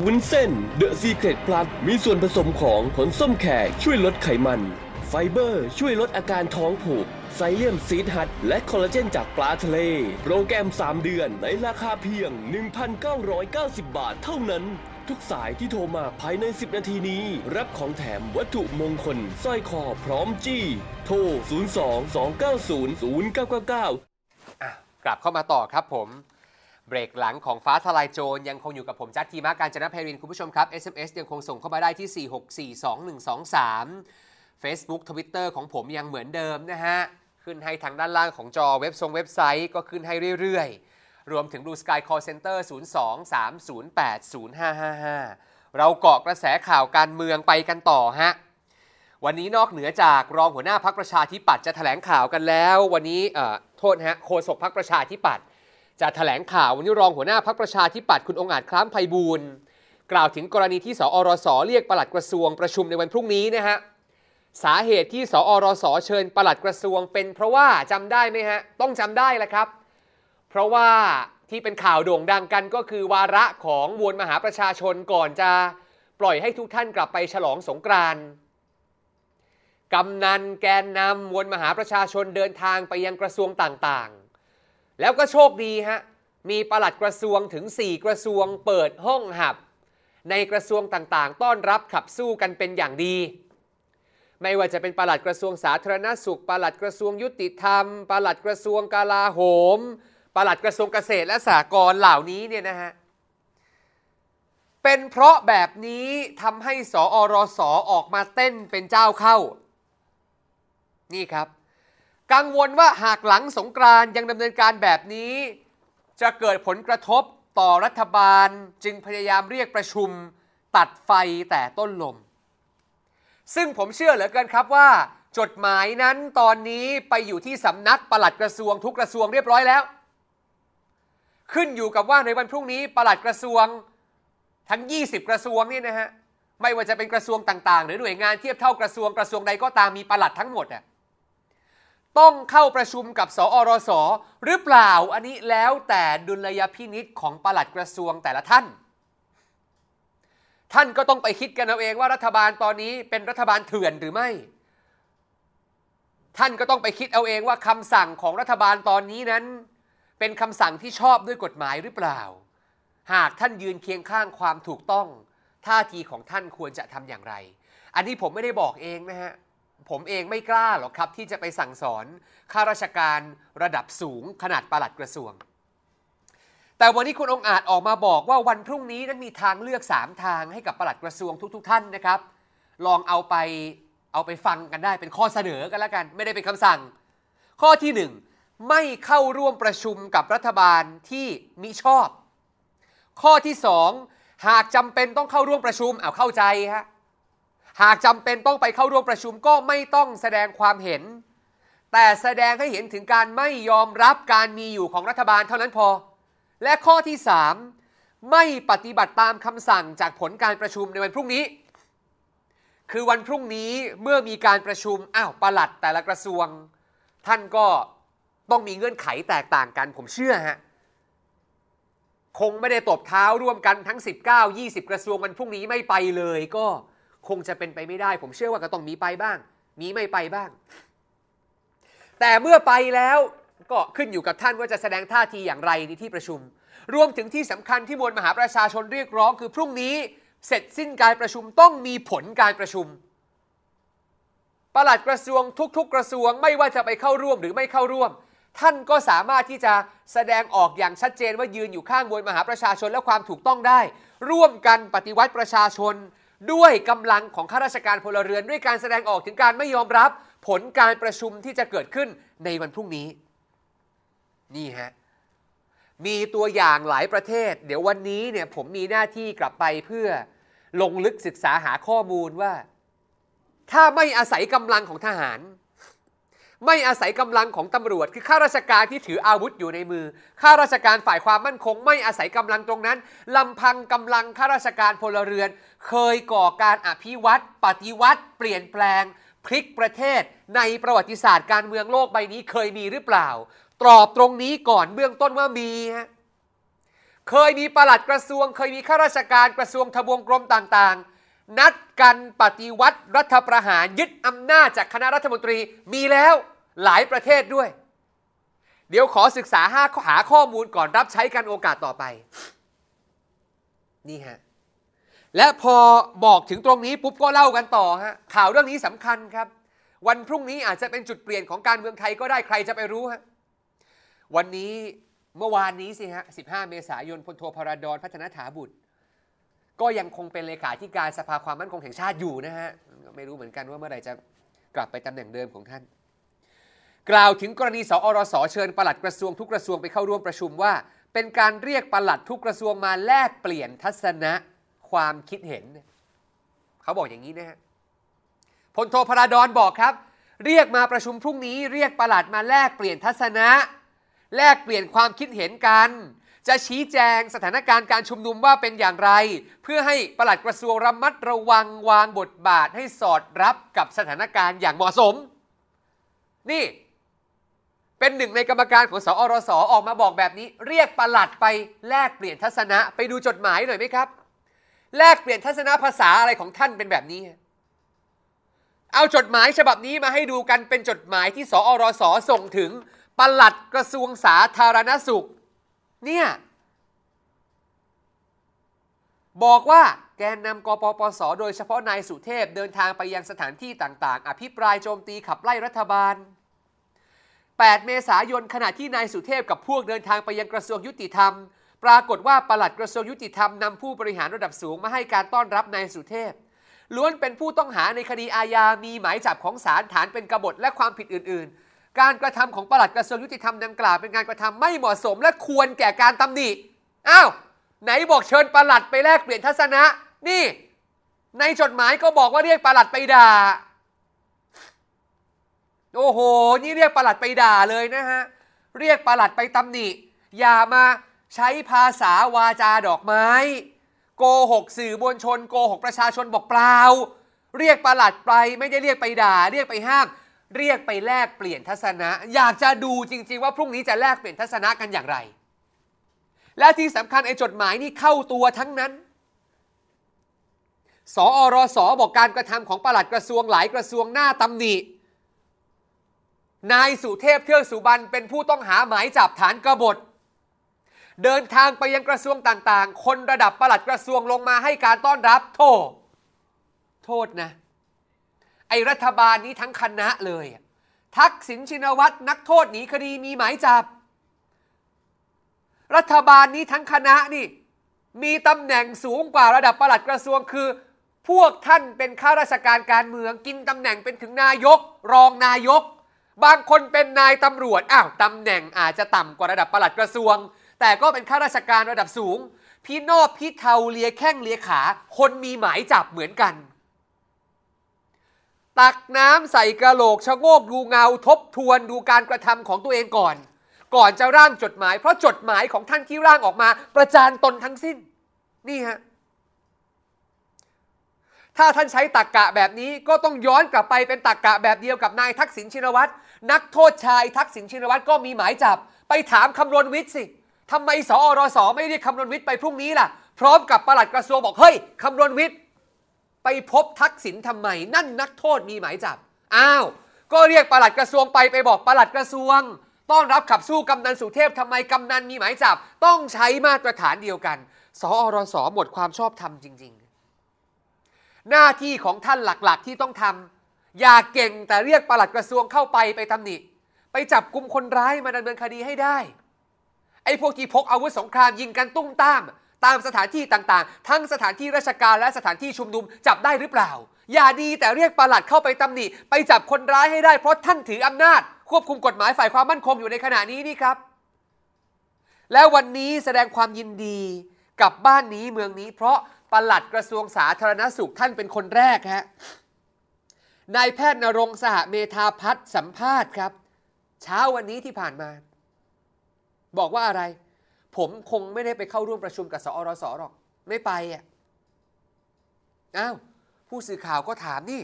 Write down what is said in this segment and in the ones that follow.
วุ้นเส้นเดอะซีเครตพลัสมีส่วนผสมของผลส้มแขกช่วยลดไขมัน ไฟเบอร์ช่วยลดอาการท้องผูกไซเลียมซีดฮัตและคอลลาเจนจากปลาทะเล โปรแกรม 3 เดือนในราคาเพียง 1,990 บาทเท่านั้น ทุกสายที่โทรมาภายใน 10 นาทีนี้ รับของแถมวัตถุมงคลสร้อยคอพร้อมจี้ โทร 02 290 0999อ่ะกลับเข้ามาต่อครับผมเบรกหลังของฟ้าทลายโจรยังคงอยู่กับผม จัดทีมาการจนะเพริน คุณผู้ชมครับ SMS ยังคงส่งเข้ามาได้ที่ 4642123 Facebook Twitter ของผมยังเหมือนเดิมนะฮะ ขึ้นให้ทางด้านล่างของจอเว็บทรงเว็บไซต์ก็ขึ้นให้เรื่อยๆ รวมถึง Blue Sky Call Center 023080555 เราเกาะกระแสข่าวการเมืองไปกันต่อฮะ วันนี้นอกเหนือจากรองหัวหน้าพักประชาธิปัตย์จะถแถลงข่าวกันแล้ว วันนี้โทษฮะโฆษกพักประชาธิปัตย์จะถแถลงข่าววันนี้รองหัวหน้าพักประชาธิปัตย์คุณองอาจคล้ามไพบูลกล่าวถึงกรณีที่สอรสเรียกปลัดกระทรวงประชุมในวันพรุ่งนี้นะฮะ สาเหตุที่สอรสเชิญปลัดกระทรวงเป็นเพราะว่าจำได้ไหมฮะ ต้องจำได้แหละครับ เพราะว่าที่เป็นข่าวโด่งดังกันก็คือวาระของมวลมหาประชาชนก่อนจะปล่อยให้ทุกท่านกลับไปฉลองสงกรานกำนันแกนนำมวลมหาประชาชนเดินทางไปยังกระทรวงต่างๆแล้วก็โชคดีฮะ มีประหลัดกระทรวง ถึง4กระทรวงเปิดห้องหับ ในกระทรวงต่างๆ ต้อนรับขับสู้กันเป็นอย่างดี ไม่ว่าจะเป็นประหลัดกระทรวงสาธารณสุขประหลัดกระทรวงยุติธรรมประหลัดกระทรวงกลาโหมประหลัดกระทรวงเกษตรและสหกรณ์เหล่านี้เนี่ยนะฮะเป็นเพราะแบบนี้ทำให้สอรสอออกมาเต้นเป็นเจ้าเข้า นี่ครับกังวลว่าหากหลังสงกรานยังดำเนินการแบบนี้ จะเกิดผลกระทบต่อรัฐบาลจึงพยายามเรียกประชุมตัดไฟแต่ต้นลม ซึ่งผมเชื่อเหลือเกินครับว่า จดหมายนั้นตอนนี้ไปอยู่ที่สำนักปลัดกระทรวงทุกกระทรวงเรียบร้อยแล้ว ขึ้นอยู่กับว่าในวันพรุ่งนี้ปลัดกระทรวงทั้ง 20 กระทรวงนี่นะฮะไม่ว่าจะเป็นกระทรวงต่าง ๆ หรือหน่วยงานเทียบเท่ากระทรวงกระทรวงใดก็ตามมีปลัดทั้งหมดอ่ะต้องเข้าประชุมกับสอรสหรือเปล่าอันนี้แล้วแต่ดุลยพินิษของปลัดกระทรวงแต่ละท่าน ท่านก็ต้องไปคิดกันเอาเองว่ารัฐบาลตอนนี้เป็นรัฐบาลเถื่อนหรือไม่ ท่านก็ต้องไปคิดเอาเองว่าคำสั่งของรัฐบาลตอนนี้นั้น เป็นคำสั่งที่ชอบด้วยกฎหมายหรือเปล่า หากท่านยืนเคียงข้างความถูกต้อง ท่าทีของท่านควรจะทำอย่างไร อันนี้ผมไม่ได้บอกเองนะฮะผมเองไม่กล้าหรอกครับที่จะไปสั่งสอนข้าราชการระดับสูงขนาดประหลัดกระทรวง แต่วันนี้คุณองอาจออกมาบอกว่าวันพรุ่งนี้นั้นมีทางเลือก 3 ทางให้กับประหลัดกระทรวงทุกๆทท่านนะครับ ลองเอาไปเอาไปฟังกันได้เป็นข้อเสนอกันแล้วกันไม่ได้เป็นคำสั่ง ข้อที่ 1 ไม่เข้าร่วมประชุมกับรัฐบาลที่มิชอบ ข้อที่ 2 หากจำเป็นต้องเข้าร่วมประชุมเอาเข้าใจฮะหากจำเป็นต้องไปเข้าร่วมประชุมก็ไม่ต้องแสดงความเห็น แต่แสดงให้เห็นถึงการไม่ยอมรับการมีอยู่ของรัฐบาลเท่านั้นพอ และข้อที่ 3 ไม่ปฏิบัติตามคำสั่งจากผลการประชุมในวันพรุ่งนี้ คือวันพรุ่งนี้เมื่อมีการประชุมอ้าวประหลัดแต่ละกระทรวง ท่านก็ต้องมีเงื่อนไขแตกต่างกันผมเชื่อฮะคงไม่ได้ตบเท้าร่วมกันทั้ง 19-20 กระทรวงวันพรุ่งนี้ไม่ไปเลยก็คงจะเป็นไปไม่ได้ผมเชื่อว่าก็ต้องมีไปบ้าง มีไม่ไปบ้าง แต่เมื่อไปแล้วก็ขึ้นอยู่กับท่านว่าจะแสดงท่าทีอย่างไรในที่ประชุมรวมถึงที่สำคัญที่มวลมหาประชาชนเรียกร้อง คือพรุ่งนี้เสร็จสิ้นการประชุมต้องมีผลการประชุมปลัดกระทรวงทุกๆกระทรวงไม่ว่าจะไปเข้าร่วมหรือไม่เข้าร่วม ท่านก็สามารถที่จะแสดงออกอย่างชัดเจนว่ายืนอยู่ข้างมวลมหาประชาชนและความถูกต้องได้ ร่วมกันปฏิวัติประชาชนด้วยกำลังของข้าราชการพลเรือนด้วยการแสดงออกถึงการไม่ยอมรับผลการประชุมที่จะเกิดขึ้นในวันพรุ่งนี้ นี่ฮะ มีตัวอย่างหลายประเทศ เดี๋ยววันนี้เนี่ยผมมีหน้าที่กลับไปเพื่อลงลึกศึกษาหาข้อมูลว่า ถ้าไม่อาศัยกำลังของทหารไม่อาศัยกำลังของตำรวจคือข้าราชการที่ถืออาวุธอยู่ในมือข้าราชการฝ่ายความมั่นคง ไม่อาศัยกำลังตรงนั้น ลำพังกำลังข้าราชการพลเรือน เคยก่อการอภิวัตปฏิวัติ เปลี่ยนแปลง พลิกประเทศ ในประวัติศาสตร์การเมืองโลกใบนี้เคยมีหรือเปล่าตอบตรงนี้ก่อนเบื้องต้นว่ามีฮะเคยมีประหลัดกระทรวง เคยมีข้าราชการกระทรวงทบวงกรมต่างๆนัดกันปฏิวัติรัฐประหารยึดอำนาจจากคณะรัฐมนตรีมีแล้วหลายประเทศด้วย เดี๋ยวขอศึกษาห้าหาข้อมูลก่อนรับใช้กันโอกาสต่อไปนี่ฮะและพอบอกถึงตรงนี้ปุ๊บก็เล่ากันต่อฮะข่าวเรื่องนี้สำคัญครับ วันพรุ่งนี้อาจจะเป็นจุดเปลี่ยนของการเมืองไทยก็ได้ใครจะไปรู้ฮะวันนี้เมื่อวานนี้สิฮะ15 เมษายนพลโทพราดอนพัฒนาถาบุตรก็ยังคงเป็นเลขาธิการสภาความมั่นคงแห่งชาติอยู่นะฮะไม่รู้เหมือนกันว่าเมื่อไหร่จะกลับไปตำแหน่งเดิมของท่าน กล่าวถึงกรณีสอรสเชิญ ปลัดกระทรวงทุกกระทรวงไปเข้าร่วมประชุมว่า เป็นการเรียกปลัดทุกกระทรวงมาแลกเปลี่ยนทัศนะความคิดเห็นเขาบอกอย่างนี้นะฮะพลโทพราดอนบอกครับ เรียกมาประชุมพรุ่งนี้ เรียกปลัดมาแลกเปลี่ยนทัศนะ แลกเปลี่ยนความคิดเห็นกันจะชี้แจงสถานการณ์การชุมนุมว่าเป็นอย่างไร เพื่อให้ปลัดกระทรวงระมัดระวังวางบทบาทให้สอดรับกับสถานการณ์อย่างเหมาะสม นี่ เป็นหนึ่งในกรรมการของสอรสอออกมาบอกแบบนี้ เรียกปลัดไปแลกเปลี่ยนทัศนะไปดูจดหมายหน่อยไหมครับแลกเปลี่ยนทัศนะภาษาอะไรของท่านเป็นแบบนี้ เอาจดหมายฉบับนี้มาให้ดูกันเป็นจดหมายที่สอรสอส่งถึงปลัดกระทรวงสาธารณสุขเนี่ยบอกว่าแกนนำกปปสโดยเฉพาะนายสุเทพเดินทางไปยังสถานที่ต่าง ๆ อภิปรายโจมตีขับไล่รัฐบาล 8 เมษายนขณะที่นายสุเทพกับพวกเดินทางไปยังกระทรวงยุติธรรม ปรากฏว่าปลัดกระทรวงยุติธรรมนำผู้บริหารระดับสูงมาให้การต้อนรับนายสุเทพ ล้วนเป็นผู้ต้องหาในคดีอาญา มีหมายจับของศาลฐานเป็นกบฏและความผิดอื่นๆการกระทำของปลัดกระทรวงยุติธรรมดังกล่าวเป็นการกระทำไม่เหมาะสมและควรแก่การตำหนิ อ้าว ไหนบอกเชิญปลัดไปแลกเปลี่ยนทัศนะ นี่ ในจดหมายก็บอกว่าเรียกปลัดไปด่า โอ้โหนี่เรียกปลัดไปด่าเลยนะฮะ เรียกปลัดไปตำหนิอย่ามาใช้ภาษาวาจาดอกไม้ โกหกสื่อมวลชน โกหกประชาชนบอกเปล่า เรียกประหลัดไปไม่ได้เรียกไปด่าเรียกไปห้ามเรียกไปแลกเปลี่ยนทัศนะ อยากจะดูจริงๆ ว่าพรุ่งนี้จะแลกเปลี่ยนทัศนะกันอย่างไร และที่สำคัญไอ้จดหมายนี่เข้าตัวทั้งนั้น สอรสอบอกการกระทำของประหลัดกระทรวงหลายกระทรวงหน้าตำหนินายสุเทพเทือกสุบรรเป็นผู้ต้องหาหมายจับฐานกบฏ เดินทางไปยังกระทรวงต่างๆคนระดับประหลัดกระทรวงลงมาให้การต้อนรับโทษ โทษนะไอรัฐบาลนี้ทั้งคณะเลย ทักษิณชินวัตรนักโทษหนีคดีมีหมายจับ รัฐบาลนี้ทั้งคณะนี่ มีตำแหน่งสูงกว่าระดับปลัดกระทรวง คือ พวกท่านเป็นข้าราชการการเมืองกินตำแหน่งเป็นถึงนายก รองนายก บางคนเป็นนายตำรวจอ้าวตำแหน่งอาจจะต่ำกว่าระดับปลัดกระทรวง แต่ก็เป็นข้าราชการระดับสูงพี่นอบพี่เทาเลียแข้งเลียขา คนมีหมายจับเหมือนกันตักน้ำใส่กระโหลก ชะโงกดูเงาทบทวนดูการกระทำของตัวเองก่อน ก่อนจะร่างจดหมายเพราะจดหมายของท่านที่ร่างออกมา ประจานตนทั้งสิ้นนี่ฮะถ้าท่านใช้ตักกะแบบนี้ก็ต้องย้อนกลับไปเป็นตักกะแบบเดียวกับนายทักษิณชินวัตรนักโทษชายทักษิณชินวัตรก็มีหมายจับ ไปถามคำนวณวิทย์สิทำไมสอรสไม่เรียกคำนวณวิทย์ไปพรุ่งนี้ล่ะพร้อมกับประหลัดกระทรวงบอกเฮ้ยคำนวณวิทย์ไปพบทักษิณทำไมนั่นนักโทษมีหมายจับอ้าว ก็เรียกปลัดกระทรวงไปไปบอกปลัดกระทรวง ต้องรับขับสู้กำนันสุเทพทำไมกำนันมีหมายจับต้องใช้มาตรฐานเดียวกันสอรสหมดความชอบธรรมจริงๆ หน้าที่ของท่านหลักๆที่ต้องทำอย่าเก่งแต่เรียกปลัดกระทรวงเข้าไปไปทำหนิ ไปจับกลุ่มคนร้ายมาดำเนินคดีให้ได้ ไอ้พวกที่พกอาวุธสงครามยิงกันตุ้มตามตามสถานที่ต่างๆ ทั้งสถานที่ราชการและสถานที่ชุมนุมจับได้หรือเปล่า อย่าดีแต่เรียกปลัดเข้าไปตำหนิ ไปจับคนร้ายให้ได้เพราะท่านถืออำนาจ ควบคุมกฎหมายฝ่ายความมั่นคงอยู่ในขณะนี้นี่ครับ แล้ววันนี้แสดงความยินดีกับบ้านนี้เมืองนี้ เพราะปลัดกระทรวงสาธารณสุขท่านเป็นคนแรกฮะ นายแพทย์นรงสหเมธาพัฒสัมภาษณ์ครับ เช้าวันนี้ที่ผ่านมา บอกว่าอะไรผมคงไม่ได้ไปเข้าร่วมประชุมกับสอรสหรอก ไม่ไปอ่ะ อ้าว ผู้สื่อข่าวก็ถามนี่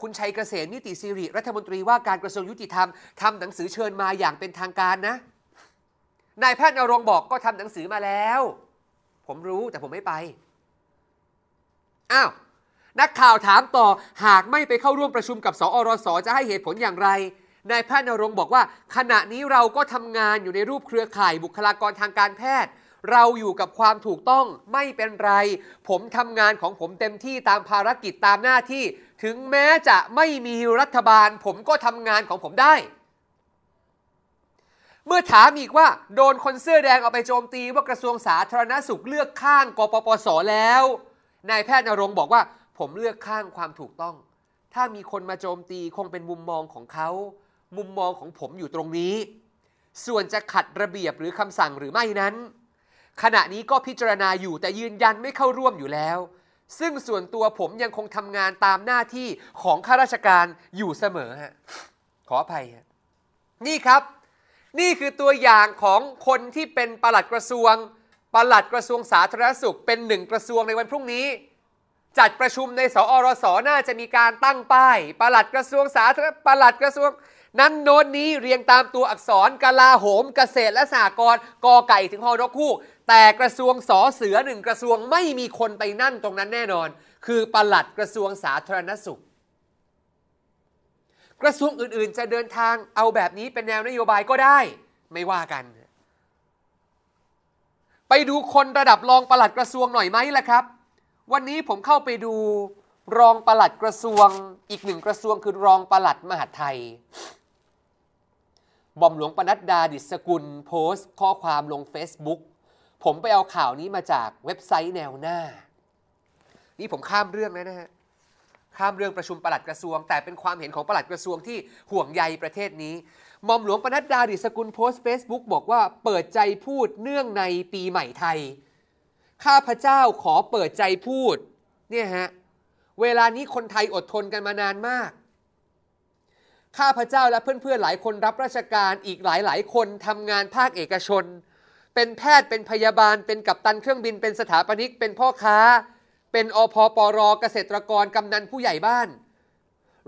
คุณชัยเกษมนิติสิริ รัฐมนตรีว่าการกระทรวงยุติธรรมทำหนังสือเชิญมาอย่างเป็นทางการนะ นายแพทย์นรงบอกก็ทำหนังสือมาแล้ว ผมรู้แต่ผมไม่ไป อ้าว นักข่าวถามต่อ หากไม่ไปเข้าร่วมประชุมกับสอรสจะให้เหตุผลอย่างไรนายแพทย์นรงบอกว่าขณะนี้เราก็ทำงานอยู่ในรูปเครือข่ายบุคลากรทางการแพทย์ เราอยู่กับความถูกต้องไม่เป็นไร ผมทำงานของผมเต็มที่ตามภารกิจตามหน้าที่ ถึงแม้จะไม่มีรัฐบาล ผมก็ทำงานของผมได้ เมื่อถามอีกว่าโดนคนเสื้อแดง เอาไปโจมตีว่ากระทรวงสาธารณสุขเลือกข้างกปปสแล้วนายแพทย์นรงบอกว่าผมเลือกข้างความถูกต้อง ถ้ามีคนมาโจมตีคงเป็นมุมมองของเขามุมมองของผมอยู่ตรงนี้ ส่วนจะขัดระเบียบหรือคำสั่งหรือไม่นั้น ขณะนี้ก็พิจารณาอยู่แต่ยืนยันไม่เข้าร่วมอยู่แล้ว ซึ่งส่วนตัวผมยังคงทำงานตามหน้าที่ของข้าราชการอยู่เสมอฮะ ขออภัยฮะ นี่ครับ นี่คือตัวอย่างของคนที่เป็นปลัดกระทรวงปลัดกระทรวงสาธารณสุขเป็นหนึ่งกระทรวงในวันพรุ่งนี้ จัดประชุมในสอรสน่าจะมีการตั้งป้ายปลัดกระทรวงสาธารณปลัดกระทรวงนั้นโน้ตนี้เรียงตามตัวอักษรกลาโหม เกษตรและสหกรณ์กอไก่ถึงฮอนกคู่แต่กระทรวงสอเสือหนึ่งกระทรวงไม่มีคนไปนั่งตรงนั้นแน่นอนคือปลัดกระทรวงสาธารณสุข กระทรวงอื่น ๆ จะเดินทางเอาแบบนี้เป็นแนวนโยบายก็ได้ไม่ว่ากัน ไปดูคนระดับรองปลัดกระทรวงหน่อยไหมล่ะครับ วันนี้ผมเข้าไปดูรองปลัดกระทรวงอีกหนึ่งกระทรวงคือรองปลัดมหาไทยหม่อมหลวงปนัดดาดิศกุลโพสต์ ข้อความลง Facebook ผมไปเอาข่าวนี้มาจากเว็บไซต์แนวหน้า นี่ผมข้ามเรื่องแล้วนะฮะ ข้ามเรื่องประชุมปลัดกระทรวง แต่เป็นความเห็นของปลัดกระทรวงที่ห่วงใยประเทศนี้หม่อมหลวงปนัดดาดิศกุลโพสต์ Facebook บอกว่าเปิดใจพูดเนื่องในปีใหม่ไทย ข้าพเจ้าขอเปิดใจพูด เนี่ยฮะ เวลานี้คนไทยอดทนกันมานานมากข้าพเจ้าและเพื่อนๆ หลายคนรับราชการอีกหลายๆคนทำงานภาคเอกชน เป็นแพทย์เป็นพยาบาลเป็นกัปตันเครื่องบินเป็นสถาปนิก เป็นพ่อค้า เป็นอพปรเกษตรกรกำนันผู้ใหญ่บ้าน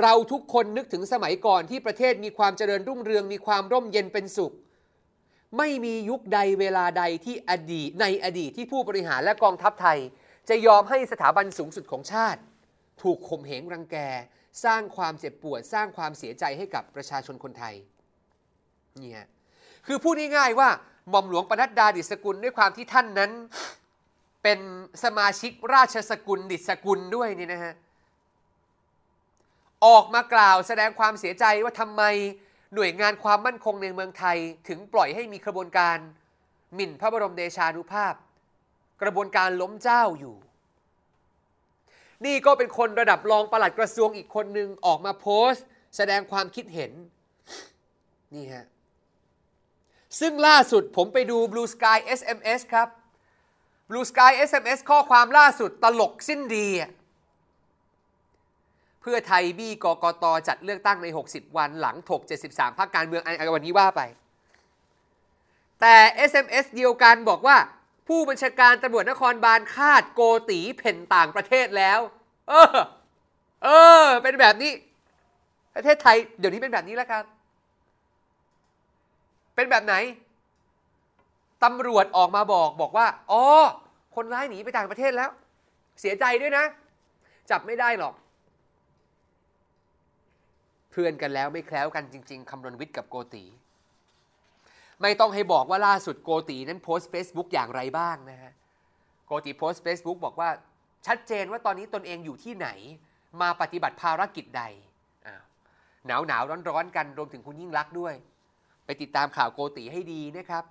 เราทุกคนนึกถึงสมัยก่อนที่ประเทศมีความเจริญรุ่งเรือง มีความร่มเย็นเป็นสุข ไม่มียุคใดเวลาใดที่อดีตในอดีตที่ผู้บริหารและกองทัพไทย จะยอมให้สถาบันสูงสุดของชาติ ถูกข่มเหงรังแกสร้างความเจ็บปวดสร้างความเสียใจให้กับประชาชนคนไทยนี่ฮะคือพูดง่ายๆว่าหม่อมหลวงปนัดดาดิสกุลด้วยความที่ท่านนั้น เป็นสมาชิกราชสกุลดิสกุลด้วยนี่นะฮะออกมากล่าวแสดงความเสียใจว่าทำไมหน่วยงานความมั่นคงในเมืองไทย ถึงปล่อยให้มีกระบวนการ หมิ่นพระบรมเดชานุภาพ กระบวนการล้มเจ้าอยู่นี่ก็เป็นคนระดับรองปลัดกระทรวงอีกคนหนึ่งออกมาโพสต์ แสดงความคิดเห็น นี่ฮะ ซึ่งล่าสุดผมไปดู Blue Sky SMS ครับ Blue Sky SMS ข้อความล่าสุดตลกสิ้นดี เพื่อไทยบี้กกตจัดเลือกตั้งใน 60 วันหลังถก73พักการเมืองอันวันนี้ว่าไป แต่ SMS เดียวกันบอกว่าผู้บัญชาการตำรวจนครบาลคาดโกตีเพ่นต่างประเทศแล้วเออเออ เป็นแบบนี้ ประเทศไทย เดี๋ยวนี้เป็นแบบนี้แล้วครับ เป็นแบบไหนตำรวจออกมาบอกบอกว่า อ๋อ คนร้ายหนีไปต่างประเทศแล้ว เสียใจด้วยนะ จับไม่ได้หรอก เพื่อนกันแล้วไม่แคล้วกันจริงๆคำรณวิทย์กับโกตีไม่ต้องให้บอกว่าล่าสุดโกตีนั้นโพสต์ Facebook อย่างไรบ้างนะฮะ โกตีโพสต์ Facebook บอกว่าชัดเจนว่าตอนนี้ตนเองอยู่ที่ไหน มาปฏิบัติภารกิจใดหนาวหนาวร้อนร้อนกันรวมถึงคุณยิ่งรักด้วย ไปติดตามข่าวโกตีให้ดีนะครับ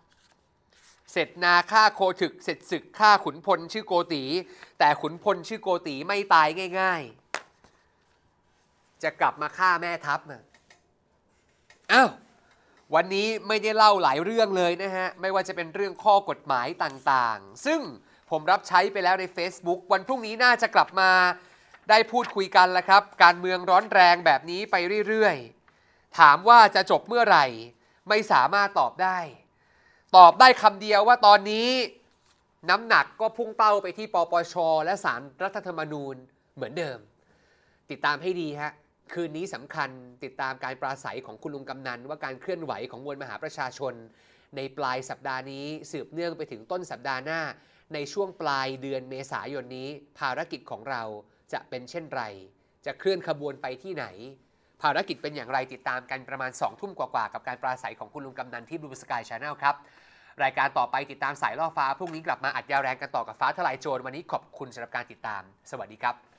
เสร็จนาฆ่าโคถึก เสร็จศึกฆ่าขุนพลชื่อโกตี แต่ขุนพลชื่อโกตีไม่ตายง่าย ๆ จะกลับมาฆ่าแม่ทัพนะอ้าววันนี้ไม่ได้เล่าหลายเรื่องเลยนะฮะ ไม่ว่าจะเป็นเรื่องข้อกฎหมายต่างๆ ซึ่งผมรับใช้ไปแล้วใน Facebook วันพรุ่งนี้น่าจะกลับมาได้พูดคุยกันแล้วครับ การเมืองร้อนแรงแบบนี้ไปเรื่อย ๆ ถามว่าจะจบเมื่อไหร่ ไม่สามารถตอบได้ ตอบได้คำเดียวว่าตอนนี้น้ำหนักก็พุ่งเป้าไปที่ปปช และสารรัฐธรรมนูญเหมือนเดิม ติดตามให้ดีฮะคืนนี้สำคัญติดตามการปราศัยของคุณลุงกำนันว่าการเคลื่อนไหวของมวลมหาประชาชน ในปลายสัปดาห์นี้สืบเนื่องไปถึงต้นสัปดาห์หน้า ในช่วงปลายเดือนเมษายนนี้ ภารกิจของเราจะเป็นเช่นไร จะเคลื่อนขบวนไปที่ไหน ภารกิจเป็นอย่างไรติดตามกันประมาณ2ทุ่มกว่ากับการปราศัยของคุณลุงกำนันที่บลูสกายชาแนลครับ รายการต่อไปติดตามสายล่อฟ้าพรุ่งนี้กลับมาอัดยาวแรงกันต่อกับฟ้าทลายโจรวันนี้ขอบคุณสำหรับการติดตาม สวัสดีครับ